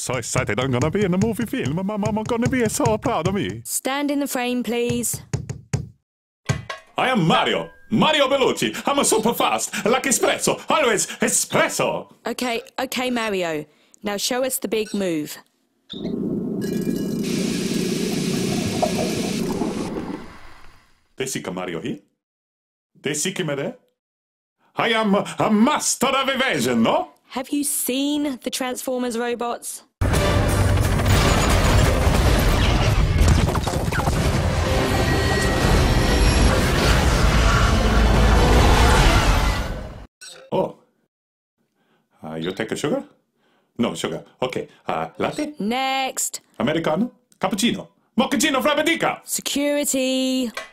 so excited I'm gonna be in a movie film. My mama gonna be so proud of me. Stand in the frame, please. I am Mario. Mario Bellucci. I'm a super fast, like espresso, always espresso. Okay, okay, Mario. Now show us the big move. They Mario here? They me there? I am a master of evasion, no? Have you seen the Transformers robots? Oh. Uh, you take a sugar? No, sugar. Okay. Uh, latte? Next. Americano? Cappuccino? Mochaccino Flabadica? Security.